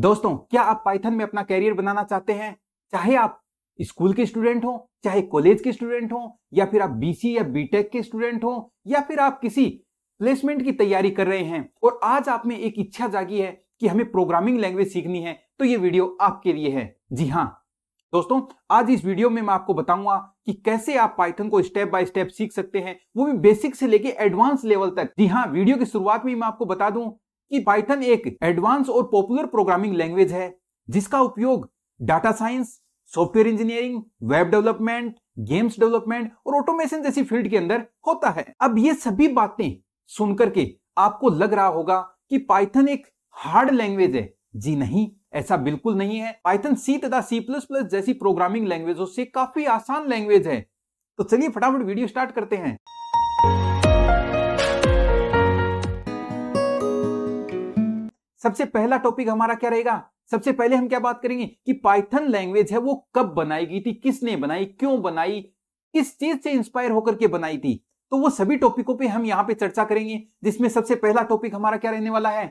दोस्तों क्या आप पाइथन में अपना कैरियर बनाना चाहते हैं चाहे आप स्कूल के स्टूडेंट हो चाहे कॉलेज के स्टूडेंट हो या फिर आप बीसी या बीटेक के स्टूडेंट हो या फिर आप किसी प्लेसमेंट की तैयारी कर रहे हैं और आज आप में एक इच्छा जागी है कि हमें प्रोग्रामिंग लैंग्वेज सीखनी है तो ये वीडियो आपके लिए है जी हाँ दोस्तों आज इस वीडियो में मैं आपको बताऊंगा कि कैसे आप पाइथन को स्टेप बाय स्टेप सीख सकते हैं वो भी बेसिक से लेके एडवांस लेवल तक जी हाँ वीडियो की शुरुआत में मैं आपको बता दूं कि पाइथन एक एडवांस और पॉपुलर प्रोग्रामिंग लैंग्वेज है जिसका उपयोग data science software engineering web development games development और ऑटोमेशन जैसी फील्ड के अंदर होता है अब ये सभी बातें सुनकर के आपको लग रहा होगा कि पाइथन एक हार्ड लैंग्वेज है जी नहीं ऐसा बिल्कुल नहीं है पाइथन सी तथा सी प्लस प्लस जैसी प्रोग्रामिंग लैंग्वेजों से काफी आसान लैंग्वेज है तो चलिए फटाफट वीडियो स्टार्ट करते हैं सबसे पहला टॉपिक हमारा क्या रहेगा सबसे पहले हम क्या बात करेंगे कि पाइथन लैंग्वेज है वो कब बनाई गई थी किसने बनाई क्यों बनाई किस चीज से इंस्पायर होकर के बनाई थी तो वो सभी टॉपिकों पे हम यहाँ पे चर्चा करेंगे जिसमें सबसे पहला टॉपिक हमारा क्या रहने वाला है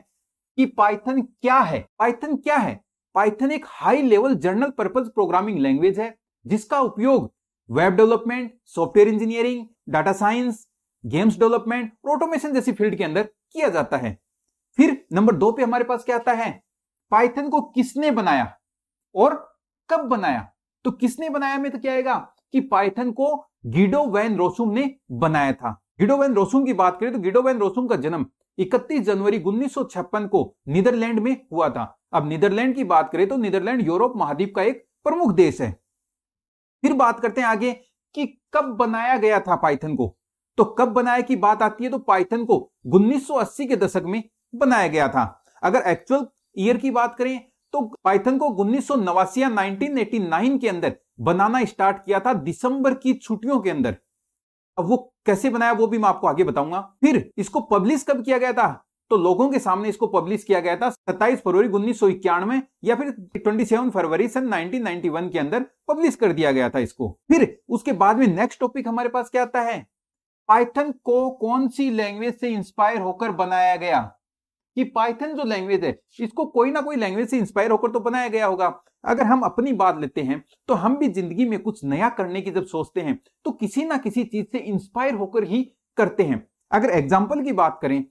कि पाइथन क्या है पाइथन क्या है पाइथन एक high level general purpose programming language है जिसका उपयोग web development software engineering data science games development और ऑटोमेशन जैसी फील्ड के अंदर किया जाता है फिर नंबर दो पे हमारे पास क्या आता है पाइथन को किसने बनाया और कब बनाया तो किसने बनाया में तो क्या आएगा कि पाइथन को गिडो वैन रोसुम ने बनाया था गिडो वैन रोसुम की बात करें तो गिडो वैन रोसुम का जन्म 31 जनवरी उन्नीस को नीदरलैंड में हुआ था अब नीदरलैंड की बात करें तो नीदरलैंड यूरोप महाद्वीप का एक प्रमुख देश है फिर बात करते हैं आगे कि कब बनाया गया था पाइथन को तो कब बनाया की बात आती है तो पाइथन को 1980 के दशक में बनाया गया था अगर एक्चुअल ईयर की बात करें तो पाइथन को उन्नीस सौ या नाइनटीन के अंदर बनाना स्टार्ट किया था दिसंबर की छुट्टियों के अंदर अब वो कैसे बनाया वो भी मैं आपको आगे बताऊंगा फिर इसको पब्लिश कब किया गया था तो लोगों के सामने इसको पब्लिश किया गया था 27 फरवरी उन्नीस या फिर 27 फरवरी सन 1991 के अंदर पब्लिश कर दिया गया था इसको फिर उसके बाद में नेक्स्ट टॉपिक हमारे पास क्या आता है पाइथन को कौन सी लैंग्वेज से इंस्पायर होकर बनाया गया कि पाइथन जो लैंग्वेज है इसको कोई ना कोई लैंग्वेज से इंस्पायर होकर तो बनाया गया होगा अगर हम अपनी बात लेते हैं तो हम भी जिंदगी में कुछ नया करने की जब सोचते हैं तो किसी ना किसी चीज से इंस्पायर होकर ही करते हैं अगर एग्जाम्पल की बात करें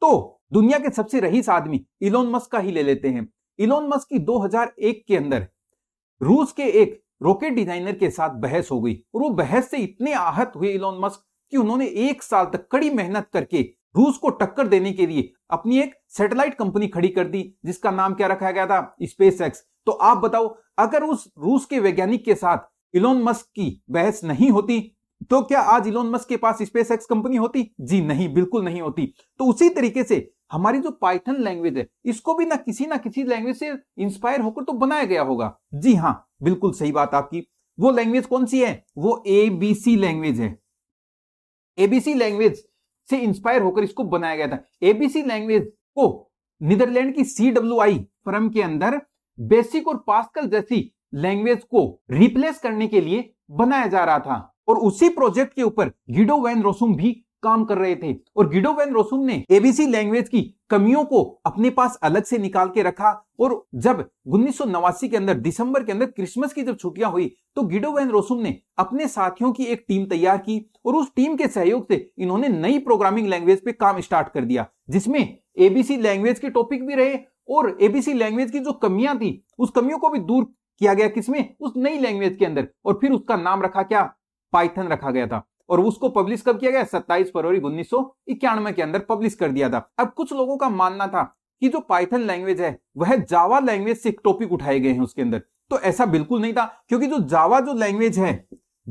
तो दुनिया के सबसे रहीस आदमी इलोन मस्क का ही ले लेते हैं इलोन मस्क की 2001 के अंदर रूस के एक रॉकेट डिजाइनर के साथ बहस हो गई और वो बहस से इतने आहत हुए इलोन मस्क कि उन्होंने एक साल तक कड़ी मेहनत करके रूस को टक्कर देने के लिए अपनी एक सैटेलाइट कंपनी खड़ी कर दी जिसका नाम क्या रखा गया था स्पेस एक्स तो आप बताओ अगर उस रूस के वैज्ञानिक के साथ इलोन मस्क की बहस नहीं होती तो क्या आज इलोन मस्क के पास स्पेस एक्स कंपनी होती जी नहीं बिल्कुल नहीं होती तो उसी तरीके से हमारी जो पाइथन लैंग्वेज है इसको भी ना किसी ना किसी लैंग्वेज से इंस्पायर होकर तो बनाया गया होगा जी हाँ बिल्कुल सही बात आपकी वो लैंग्वेज कौन सी है वो एबीसी लैंग्वेज है एबीसी लैंग्वेज से इंस्पायर होकर इसको बनाया गया था एबीसी लैंग्वेज को नीदरलैंड की सी डब्ल्यू आई फर्म के अंदर बेसिक और पास्कल जैसी लैंग्वेज को रिप्लेस करने के लिए बनाया जा रहा था और उसी प्रोजेक्ट के ऊपर गिडो वैन रोसुम भी काम कर रहे थे और गिडो वैन रोसुम ने एबीसी लैंग्वेज की कमियों को अपने पास अलग से निकाल के रखा और जब उन्नीस के अंदर दिसंबर के अंदर क्रिसमस की जब छुट्टियां हुई तो गिडो वैन रोसुम ने अपने साथियों की एक टीम तैयार की और उस टीम के सहयोग से इन्होंने नई प्रोग्रामिंग लैंग्वेज पे काम स्टार्ट कर दिया जिसमें एबीसी लैंग्वेज के टॉपिक भी रहे और एबीसी लैंग्वेज की जो कमियां थी उस कमियों को भी दूर किया गया किसमें उस नई लैंग्वेज के अंदर और फिर उसका नाम रखा क्या पाइथन रखा गया था और उसको पब्लिश कब किया गया सत्ताईस फरवरी उन्नीस के अंदर पब्लिश कर दिया था अब कुछ लोगों का मानना था कि जो पाइथन लैंग्वेज है वह जावा लैंग्वेज से टॉपिक उठाए गए हैं उसके अंदर तो ऐसा बिल्कुल नहीं था क्योंकि जो जावा जो लैंग्वेज है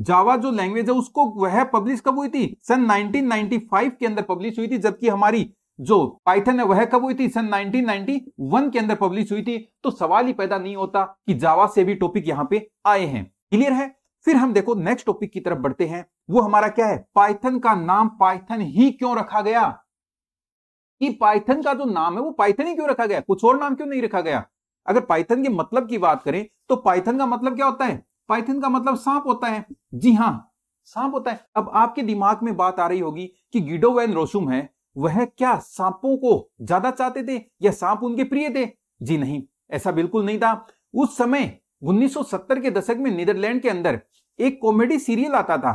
जावा जो लैंग्वेज है उसको वह पब्लिश कब हुई थी सन 1995 के अंदर पब्लिश हुई थी जबकि हमारी जो पाइथन है वह कब हुई थी सन 1991 के अंदर पब्लिश हुई थी तो सवाल ही पैदा नहीं होता कि जावा से भी टॉपिक यहां पे आए हैं क्लियर है फिर हम देखो नेक्स्ट टॉपिक की तरफ बढ़ते हैं वो हमारा क्या है पाइथन का नाम पाइथन ही क्यों रखा गया कि पाइथन का जो नाम है वो पाइथन ही क्यों रखा गया कुछ और नाम क्यों नहीं रखा गया अगर पाइथन के मतलब की बात करें तो पाइथन का मतलब क्या होता है पाइथन का मतलब सांप होता है जी हाँ सांप होता है अब आपके दिमाग में बात आ रही होगी कि गिडो वैन रोसुम है वह क्या सांपों को ज्यादा चाहते थे या सांप उनके प्रिय थे जी नहीं ऐसा बिल्कुल नहीं था उस समय 1970 के दशक में नीदरलैंड के अंदर एक कॉमेडी सीरियल आता था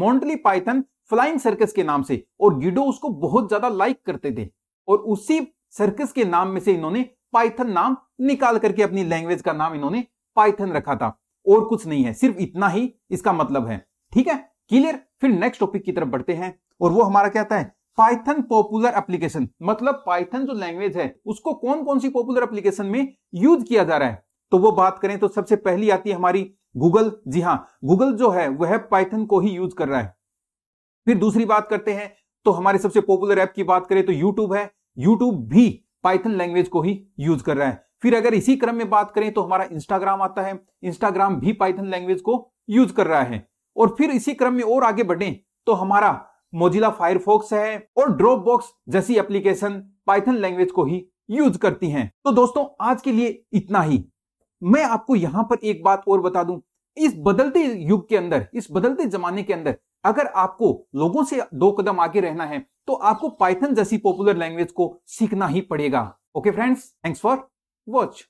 मोन्टली पाइथन फ्लाइंग सर्कस के नाम से और गिडो उसको बहुत ज्यादा लाइक करते थे और उसी सर्कस के नाम में से इन्होंने पाइथन नाम निकाल करके अपनी लैंग्वेज का नाम इन्होंने पाइथन रखा था और कुछ नहीं है सिर्फ इतना ही इसका मतलब है ठीक है क्लियर फिर नेक्स्ट टॉपिक की तरफ बढ़ते हैं और वो हमारा क्या है पाइथन पॉपुलर एप्लीकेशन मतलब पाइथन जो लैंग्वेज है उसको कौन कौन सी पॉपुलर एप्लीकेशन में यूज किया जा रहा है तो वो बात करें तो सबसे पहली आती है हमारी गूगल जी हाँ गूगल जो है वह पाइथन को ही यूज कर रहा है फिर दूसरी बात करते हैं तो हमारे सबसे पॉपुलर ऐप की बात करें तो यूट्यूब है यूट्यूब भी पाइथन लैंग्वेज को ही यूज कर रहा है फिर अगर इसी क्रम में बात करें तो हमारा इंस्टाग्राम आता है इंस्टाग्राम भी पाइथन लैंग्वेज को यूज कर रहा है और फिर इसी क्रम में और आगे बढ़े तो हमारा मोजिला फायरफॉक्स है और ड्रॉप बॉक्स जैसी एप्लीकेशन पाइथन लैंग्वेज को ही यूज करती हैं। तो दोस्तों आज के लिए इतना ही मैं आपको यहां पर एक बात और बता दूं इस बदलते युग के अंदर इस बदलते जमाने के अंदर अगर आपको लोगों से दो कदम आगे रहना है तो आपको पाइथन जैसी पॉपुलर लैंग्वेज को सीखना ही पड़ेगा okay friends thanks for watch